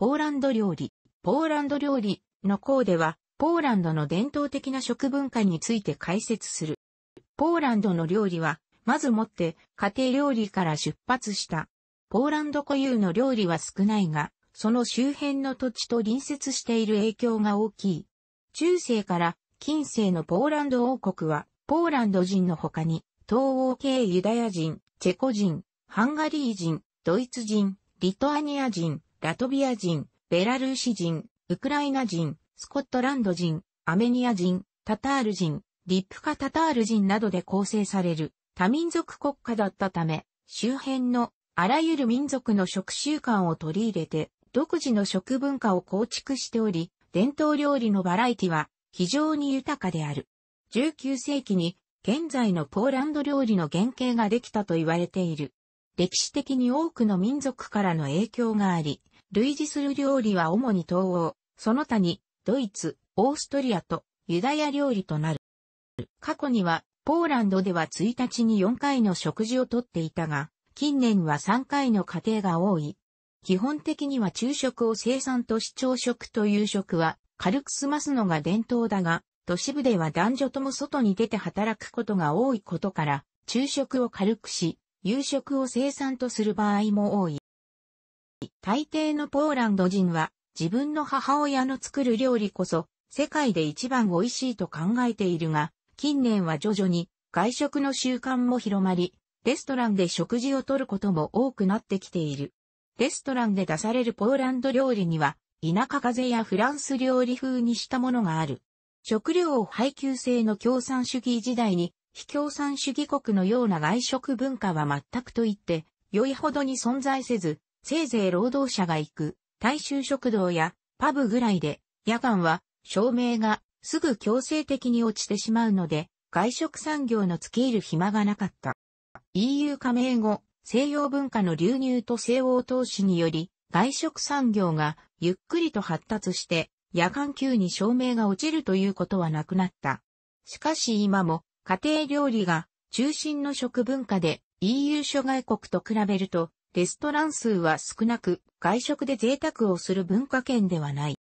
ポーランド料理。ポーランド料理のコーデは、ポーランドの伝統的な食文化について解説する。ポーランドの料理は、まずもって家庭料理から出発した。ポーランド固有の料理は少ないが、その周辺の土地と隣接している影響が大きい。中世から近世のポーランド王国は、ポーランド人の他に、東欧系ユダヤ人、チェコ人、ハンガリー人、ドイツ人、リトアニア人、ラトビア人、ベラルーシ人、ウクライナ人、スコットランド人、アメニア人、タタール人、リップカタタール人などで構成される多民族国家だったため、周辺のあらゆる民族の食習慣を取り入れて、独自の食文化を構築しており、伝統料理のバラエティは非常に豊かである。19世紀に現在のポーランド料理の原型ができたと言われている。歴史的に多くの民族からの影響があり、類似する料理は主に東欧、その他に、ドイツ、オーストリアとユダヤ料理となる。過去には、ポーランドでは1日に4回の食事をとっていたが、近年は3回の家庭が多い。基本的には昼食を生産とし朝食と夕食は軽く済ますのが伝統だが、都市部では男女とも外に出て働くことが多いことから、昼食を軽くし、夕食を生産とする場合も多い。大抵のポーランド人は自分の母親の作る料理こそ世界で一番美味しいと考えているが、近年は徐々に外食の習慣も広まり、レストランで食事をとることも多くなってきている。レストランで出されるポーランド料理には、田舎風やフランス料理風にしたものがある。食料を配給制の共産主義時代に、非共産主義国のような外食文化は全くと言って、良いほどに存在せず、せいぜい労働者が行く、大衆食堂やパブぐらいで、夜間は照明がすぐ強制的に落ちてしまうので、外食産業の付け入る暇がなかった。EU 加盟後、西洋文化の流入と西欧投資により、外食産業がゆっくりと発達して、夜間級に照明が落ちるということはなくなった。しかし今も家庭料理が中心の食文化で EU 諸外国と比べるとレストラン数は少なく、外食で贅沢をする文化圏ではない。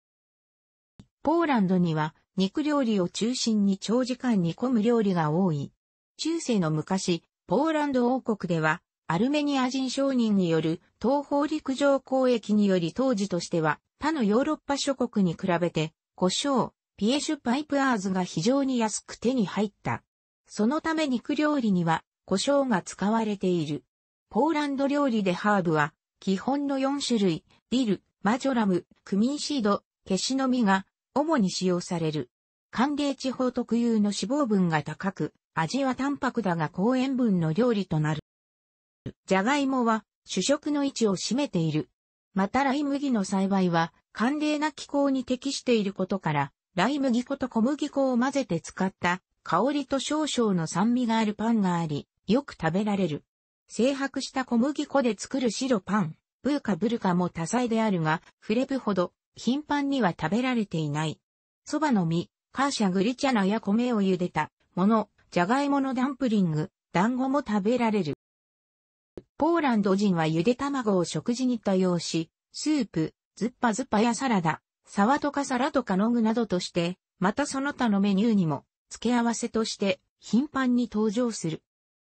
ポーランドには肉料理を中心に長時間煮込む料理が多い。中世の昔、ポーランド王国では、アルメニア人商人による東方陸上交易により当時としては他のヨーロッパ諸国に比べて、胡椒、ピエシュパイプアーズが非常に安く手に入った。そのため肉料理には胡椒が使われている。ポーランド料理でハーブは、基本の4種類、ディル、マジョラム、クミンシード、ケシの実が、主に使用される。寒冷地方特有の脂肪分が高く、味は淡白だが高塩分の料理となる。じゃがいもは主食の位置を占めている。またライ麦の栽培は寒冷な気候に適していることから、ライ麦粉と小麦粉を混ぜて使った香りと少々の酸味があるパンがあり、よく食べられる。生白した小麦粉で作る白パン、ブーカブルカも多彩であるが、フレブほど頻繁には食べられていない。蕎麦の実、カーシャグリチャナや米を茹でたもの、じゃがいものダンプリング、団子も食べられる。ポーランド人はゆで卵を食事に多用し、スープ、ズッパズッパやサラダ、サワとかサラとかノグなどとして、またその他のメニューにも、付け合わせとして頻繁に登場する。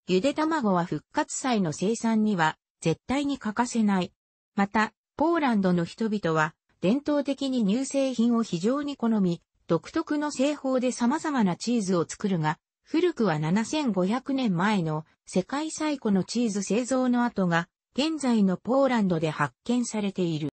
ゆで卵は復活祭の生産には絶対に欠かせない。また、ポーランドの人々は伝統的に乳製品を非常に好み、独特の製法で様々なチーズを作るが、古くは7500年前の世界最古のチーズ製造の跡が現在のポーランドで発見されている。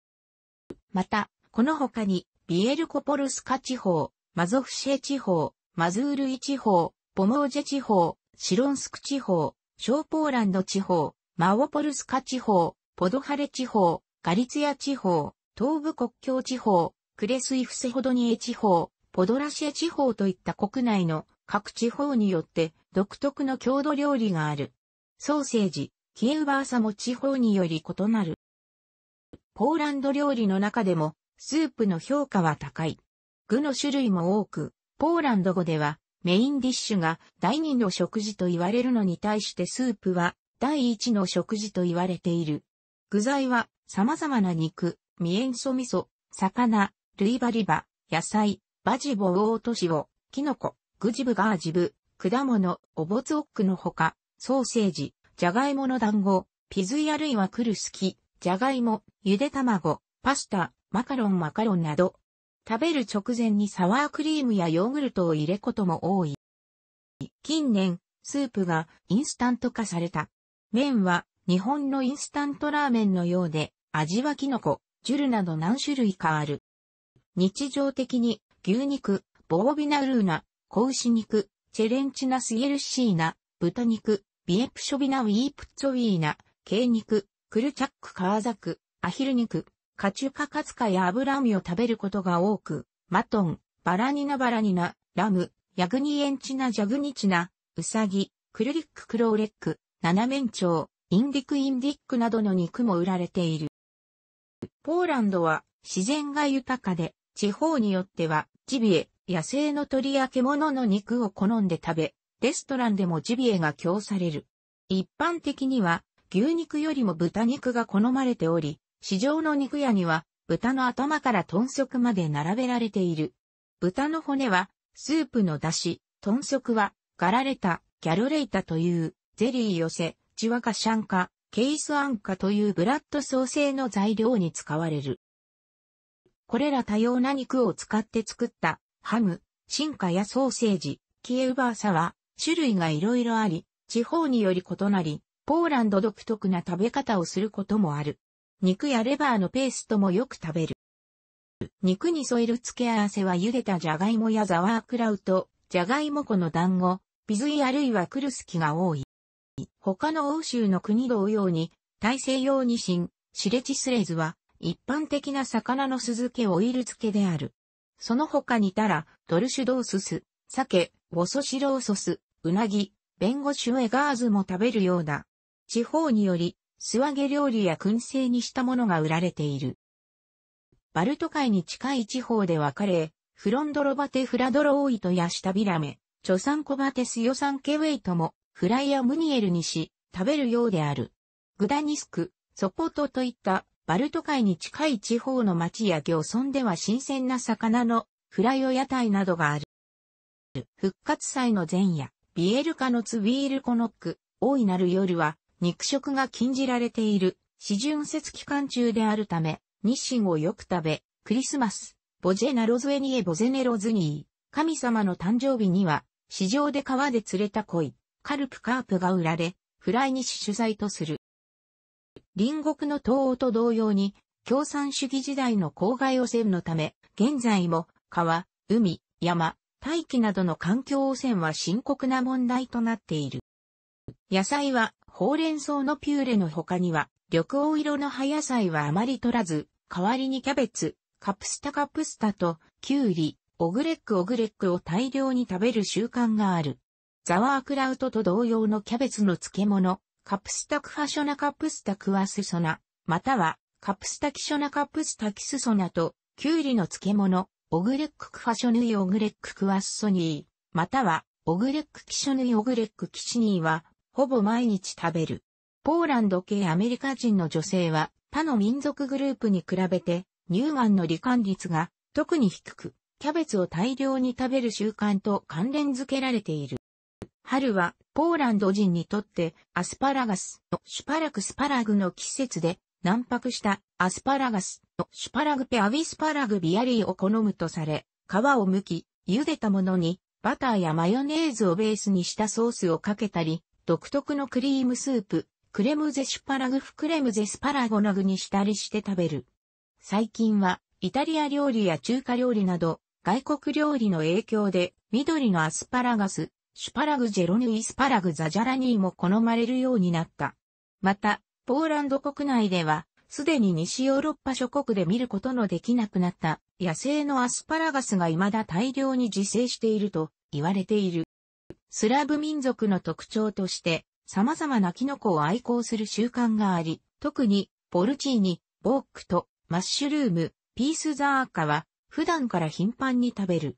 また、この他にビエルコポルスカ地方、マゾフシェ地方、マズールイ地方、ポモージェ地方、シロンスク地方、小ポーランド地方、マオポルスカ地方、ポドハレ地方、ガリツヤ地方、東部国境地方、クレスイフセホドニエ地方、ポドラシエ地方といった国内の各地方によって独特の郷土料理がある。ソーセージ、キエウバーサも地方により異なる。ポーランド料理の中でもスープの評価は高い。具の種類も多く、ポーランド語ではメインディッシュが第2の食事と言われるのに対してスープは第1の食事と言われている。具材は様々な肉、みえんそ、味噌、魚、ルイバリバ、野菜、バジボオオトシオ、キノコ、グジブガージブ、果物、おぼつオックのほか、ソーセージ、ジャガイモの団子、ピズイあるいはクルスキ、ジャガイモ、ゆで卵、パスタ、マカロンマカロンなど、食べる直前にサワークリームやヨーグルトを入れことも多い。近年、スープがインスタント化された。麺は日本のインスタントラーメンのようで、味はキノコ、ジュルなど何種類かある。日常的に牛肉、ボービナルーナ、子牛肉、チェレンチナスイエルシーナ、豚肉、ビエプショビナウィープツォウィーナ、ケイ肉、クルチャックカーザク、アヒル肉、カチュカカツカやアブラミを食べることが多く、マトン、バラニナバラニナ、ラム、ヤグニエンチナジャグニチナ、ウサギ、クルリッククローレック、ナナメンチョウ、インディクインディックなどの肉も売られている。ポーランドは自然が豊かで、地方によってはジビエ、野生の鳥や獣の肉を好んで食べ、レストランでもジビエが供される。一般的には牛肉よりも豚肉が好まれており、市場の肉屋には、豚の頭から豚足まで並べられている。豚の骨は、スープの出汁、豚足は、ガラレタ、ギャルレイタという、ゼリー寄せ、チワカシャンカ、ケイスアンカというブラッドソーセーの材料に使われる。これら多様な肉を使って作ったハム、シンカやソーセージ、キエウバーサは種類がいろいろあり、地方により異なり、ポーランド独特な食べ方をすることもある。肉やレバーのペーストもよく食べる。肉に添える付け合わせは茹でたじゃがいもやザワークラウト、じゃがいも粉の団子、ビズイあるいはクルスキが多い。他の欧州の国同様に、大西洋ニシン、シレチスレズは、一般的な魚の酢漬けオイル漬けである。その他にたら、ドルシュドースス、鮭、ウォソシロウソス、うなぎ、弁護シュエガーズも食べるようだ。地方により、素揚げ料理や燻製にしたものが売られている。バルト海に近い地方ではカレー、フロンドロバテフラドロオイトやシタビラメ、チョサンコバテスヨサンケウェイトも、フライやムニエルにし、食べるようである。グダニスク、ソポトといったバルト海に近い地方の町や漁村では新鮮な魚のフライを屋台などがある。復活祭の前夜、ビエルカのツビールコノック、大いなる夜は肉食が禁じられている、四巡節期間中であるため、日清をよく食べ、クリスマス、ボジェナロズエニエボゼネロズニー、神様の誕生日には、市場で川で釣れた鯉、カルプカープが売られ、フライに主材とする。隣国の東欧と同様に、共産主義時代の郊外汚染のため、現在も川、海、山、大気などの環境汚染は深刻な問題となっている。野菜はほうれん草のピューレの他には、緑黄色の葉野菜はあまり取らず、代わりにキャベツ、カプスタカプスタと、キュウリ、オグレックオグレックを大量に食べる習慣がある。ザワークラウトと同様のキャベツの漬物、カプスタクファショナカプスタクワスソナ、または、カプスタキショナカプスタキスソナと、キュウリの漬物、オグレッククファショヌイオグレッククワッソニー、または、オグレックキショヌイオグレックキシニーは、ほぼ毎日食べる。ポーランド系アメリカ人の女性は他の民族グループに比べて乳がんの罹患率が特に低く、キャベツを大量に食べる習慣と関連づけられている。春はポーランド人にとってアスパラガスのシュパラクスパラグの季節で軟白したアスパラガスのシュパラグペアウィスパラグビアリーを好むとされ、皮を剥き、茹でたものにバターやマヨネーズをベースにしたソースをかけたり、独特のクリームスープ、クレムゼシュパラグフクレムゼスパラゴナグにしたりして食べる。最近は、イタリア料理や中華料理など、外国料理の影響で、緑のアスパラガス、シュパラグジェロヌイスパラグザジャラニーも好まれるようになった。また、ポーランド国内では、すでに西ヨーロッパ諸国で見ることのできなくなった野生のアスパラガスが未だ大量に自生していると言われている。スラブ民族の特徴として、様々なキノコを愛好する習慣があり、特に、ポルチーニ、ボークと、マッシュルーム、ピースザーカは、普段から頻繁に食べる。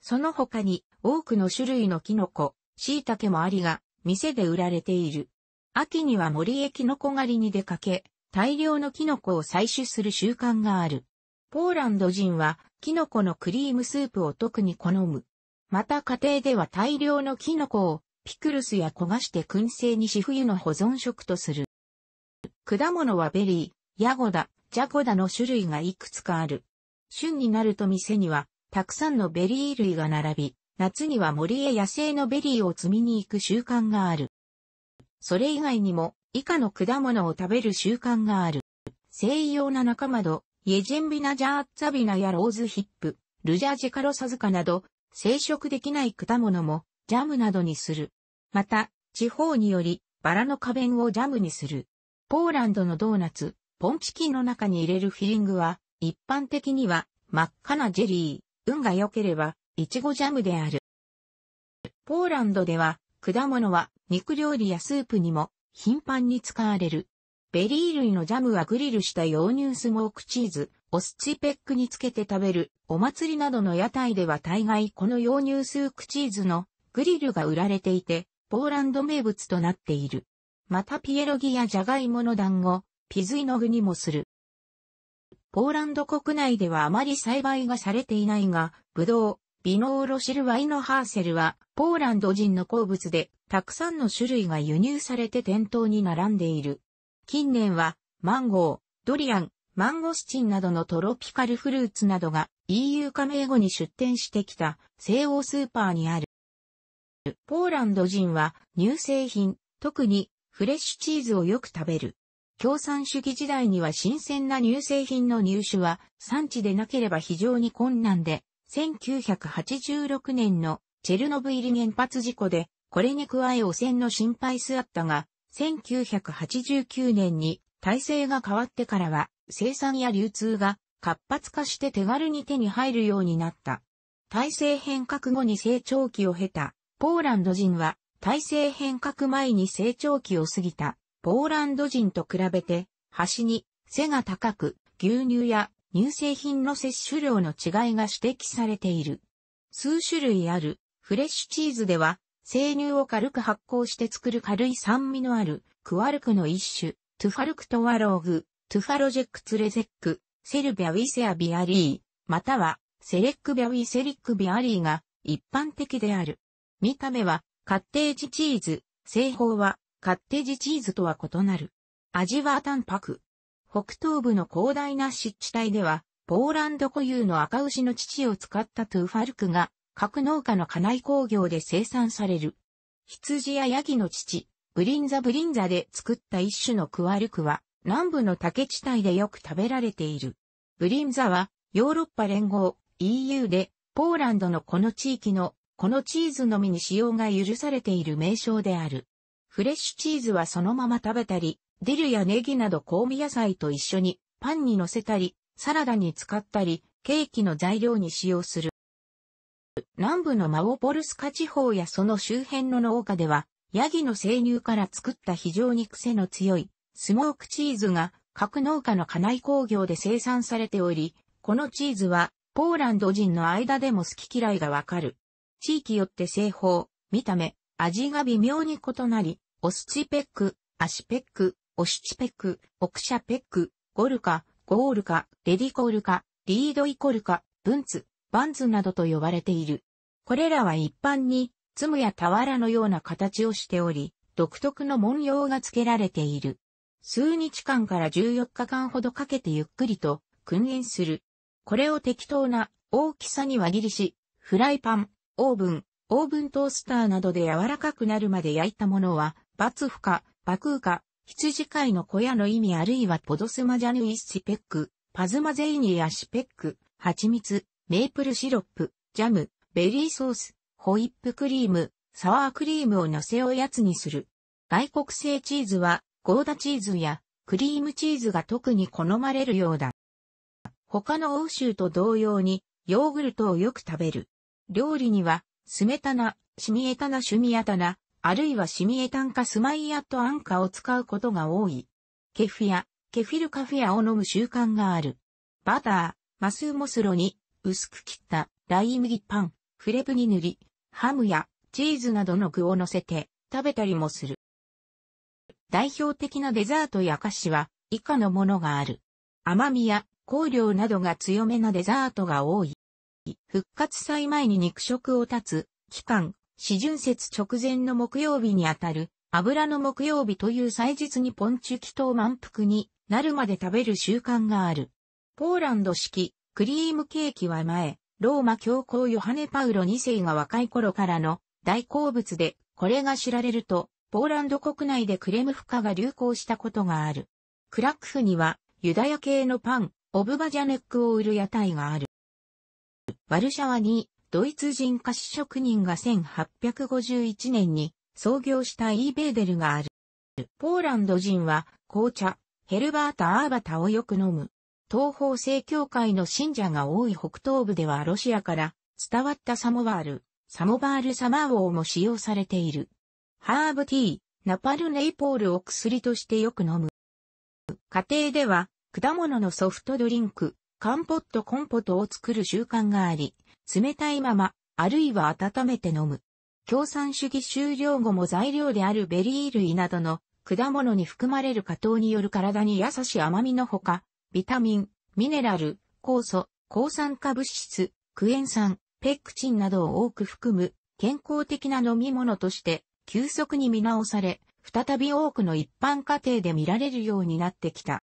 その他に、多くの種類のキノコ、椎茸もありが、店で売られている。秋には森へキノコ狩りに出かけ、大量のキノコを採取する習慣がある。ポーランド人は、キノコのクリームスープを特に好む。また家庭では大量のキノコをピクルスや焦がして燻製にし冬の保存食とする。果物はベリー、ヤゴダ、ジャゴダの種類がいくつかある。旬になると店にはたくさんのベリー類が並び、夏には森へ野生のベリーを摘みに行く習慣がある。それ以外にも以下の果物を食べる習慣がある。西洋な仲間と、イエジェンビナジャーッツァビナやローズヒップ、ルジャジカロサズカなど、生殖できない果物もジャムなどにする。また、地方により、バラの花弁をジャムにする。ポーランドのドーナツ、ポンチキンの中に入れるフィリングは、一般的には真っ赤なジェリー、運が良ければ、イチゴジャムである。ポーランドでは、果物は肉料理やスープにも頻繁に使われる。ベリー類のジャムはグリルした洋乳スモークチーズ、オスチペックにつけて食べる、お祭りなどの屋台では大概この洋乳スークチーズのグリルが売られていて、ポーランド名物となっている。またピエロギやジャガイモの団子、ピズイの具にもする。ポーランド国内ではあまり栽培がされていないが、ブドウ、ビノーロシルワイのハーセルは、ポーランド人の好物で、たくさんの種類が輸入されて店頭に並んでいる。近年は、マンゴー、ドリアン、マンゴスチンなどのトロピカルフルーツなどが EU 加盟後に出店してきた西欧スーパーにある。ポーランド人は乳製品、特にフレッシュチーズをよく食べる。共産主義時代には新鮮な乳製品の入手は産地でなければ非常に困難で、1986年のチェルノブイリ原発事故で、これに加え汚染の心配すあったが、1989年に体制が変わってからは生産や流通が活発化して手軽に手に入るようになった。体制変革後に成長期を経たポーランド人は体制変革前に成長期を過ぎたポーランド人と比べて端に背が高く牛乳や乳製品の摂取量の違いが指摘されている。数種類あるフレッシュチーズでは生乳を軽く発酵して作る軽い酸味のあるクワルクの一種、トゥファルクトワローグ、トゥファロジェックツレゼック、セルビャウィセアビアリー、またはセレックビャウィセリックビアリーが一般的である。見た目はカッテージチーズ、製法はカッテージチーズとは異なる。味は淡白。北東部の広大な湿地帯では、ポーランド固有の赤牛の乳を使ったトゥファルクが各農家の家内工業で生産される。羊やヤギの乳、ブリンザブリンザで作った一種のクワルクは、南部の竹地帯でよく食べられている。ブリンザは、ヨーロッパ連合 EU で、ポーランドのこの地域の、このチーズのみに使用が許されている名称である。フレッシュチーズはそのまま食べたり、ディルやネギなど香味野菜と一緒に、パンに乗せたり、サラダに使ったり、ケーキの材料に使用する。南部のマオポルスカ地方やその周辺の農家では、ヤギの生乳から作った非常に癖の強いスモークチーズが各農家の家内工業で生産されており、このチーズはポーランド人の間でも好き嫌いがわかる。地域よって製法、見た目、味が微妙に異なり、オスチペック、アシペック、オシチペック、オクシャペック、ゴルカ、ゴールカ、レディコールカ、リードイコルカ、ブンツ、バンズなどと呼ばれている。これらは一般に、ツムや俵のような形をしており、独特の文様が付けられている。数日間から14日間ほどかけてゆっくりと訓練する。これを適当な大きさに輪切りし、フライパン、オーブン、オーブントースターなどで柔らかくなるまで焼いたものは、バツフカ、バクーカ、羊飼いの小屋の意味あるいはポドスマジャヌイスペック、パズマゼイニアシペック、蜂蜜、メープルシロップ、ジャム、ベリーソース、ホイップクリーム、サワークリームを乗せおやつにする。外国製チーズは、ゴーダチーズやクリームチーズが特に好まれるようだ。他の欧州と同様に、ヨーグルトをよく食べる。料理には、スメタナ、シミエタナシュミアタナ、あるいはシミエタンかスマイアットアンカを使うことが多い。ケフィア、ケフィルカフェアを飲む習慣がある。バター、マスーモスロに、薄く切ったライ麦パン、フレブに塗り、ハムやチーズなどの具を乗せて食べたりもする。代表的なデザートや菓子は以下のものがある。甘みや香料などが強めなデザートが多い。復活祭前に肉食を断つ期間、四巡節直前の木曜日にあたる油の木曜日という祭日にポンチュキと満腹になるまで食べる習慣がある。ポーランド式クリームケーキは前、ローマ教皇ヨハネ・パウロ2世が若い頃からの大好物で、これが知られると、ポーランド国内でクレムフカが流行したことがある。クラックフには、ユダヤ系のパン、オブバジャネックを売る屋台がある。ワルシャワに、ドイツ人菓子職人が1851年に創業したイーベーデルがある。ポーランド人は紅茶、ヘルバータ・アーバタをよく飲む。東方正教会の信者が多い北東部ではロシアから伝わったサモワール、サモバールサマーウォーも使用されている。ハーブティー、ナパルネイポールを薬としてよく飲む。家庭では果物のソフトドリンク、カンポットコンポトを作る習慣があり、冷たいまま、あるいは温めて飲む。共産主義終了後も材料であるベリー類などの果物に含まれる加糖による体に優しい甘みのほか、ビタミン、ミネラル、酵素、抗酸化物質、クエン酸、ペクチンなどを多く含む健康的な飲み物として急速に見直され、再び多くの一般家庭で見られるようになってきた。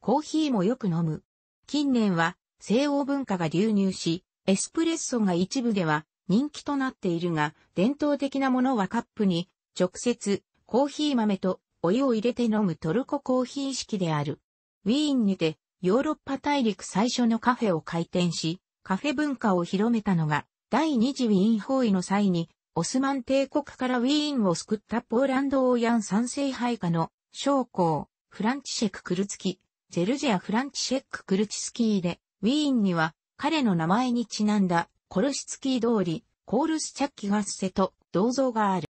コーヒーもよく飲む。近年は西欧文化が流入し、エスプレッソが一部では人気となっているが、伝統的なものはカップに直接コーヒー豆とお湯を入れて飲むトルココーヒー式である。ウィーンにてヨーロッパ大陸最初のカフェを開店し、カフェ文化を広めたのが、第二次ウィーン包囲の際に、オスマン帝国からウィーンを救ったポーランド王ヤン三世配下の将校、フランチシェク・クルツキ、ジェルジア・フランチシェック・クルチスキーで、ウィーンには彼の名前にちなんだコルシツキー通り、コールスチャッキガッセと銅像がある。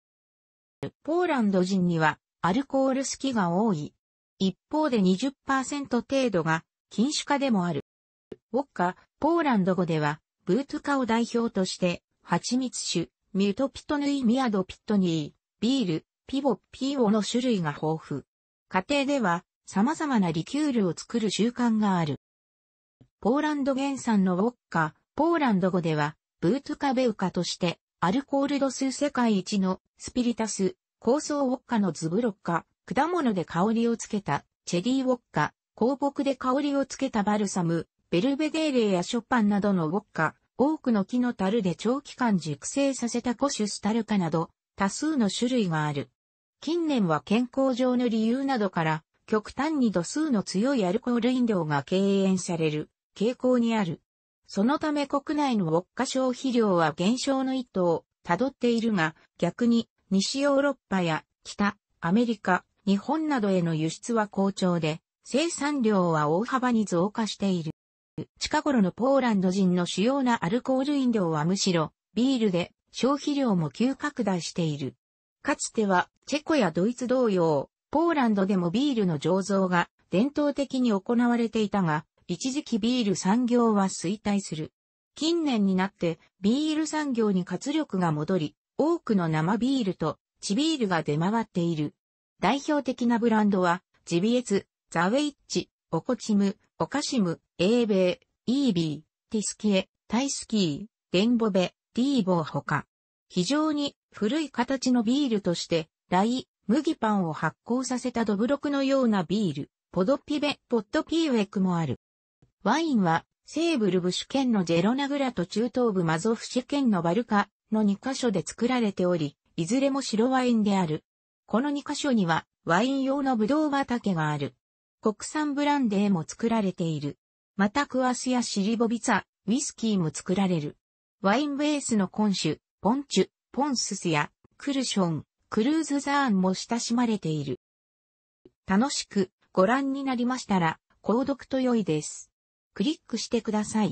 ポーランド人にはアルコールキーが多い。一方で20%程度が禁酒化でもある。ウォッカ、ポーランド語では、ブートゥカを代表として、蜂蜜酒、ミュートピトヌイミアドピットニー、ビール、ピボピーオの種類が豊富。家庭では、様々なリキュールを作る習慣がある。ポーランド原産のウォッカ、ポーランド語では、ブートゥカベウカとして、アルコール度数世界一のスピリタス、高層ウォッカのズブロッカ、果物で香りをつけた、チェリーウォッカ、香木で香りをつけたバルサム、ベルベデーレやショパンなどのウォッカ、多くの木の樽で長期間熟成させたコシュスタルカなど、多数の種類がある。近年は健康上の理由などから、極端に度数の強いアルコール飲料が敬遠される傾向にある。そのため国内のウォッカ消費量は減少の一途を辿っているが、逆に西ヨーロッパや北アメリカ、日本などへの輸出は好調で、生産量は大幅に増加している。近頃のポーランド人の主要なアルコール飲料はむしろ、ビールで消費量も急拡大している。かつては、チェコやドイツ同様、ポーランドでもビールの醸造が伝統的に行われていたが、一時期ビール産業は衰退する。近年になってビール産業に活力が戻り、多くの生ビールとチビールが出回っている。代表的なブランドは、ジビエツ、ザウェイッチ、オコチム、オカシム、エーベー、イービー、ティスキエ、タイスキー、デンボベ、ディーボーほか。非常に古い形のビールとして、ライ、麦パンを発酵させたドブロクのようなビール、ポドピベ、ポッドピーウェクもある。ワインは、西部ルブシュ県のジェロナグラと中東部マゾフシュ県のバルカの2カ所で作られており、いずれも白ワインである。この2カ所にはワイン用のブドウ畑がある。国産ブランデーも作られている。またクワスやシリボビツァ、ウィスキーも作られる。ワインベースのコンシュ、ポンチュ、ポンススやクルション、クルーズザーンも親しまれている。楽しくご覧になりましたら、購読と良いです。クリックしてください。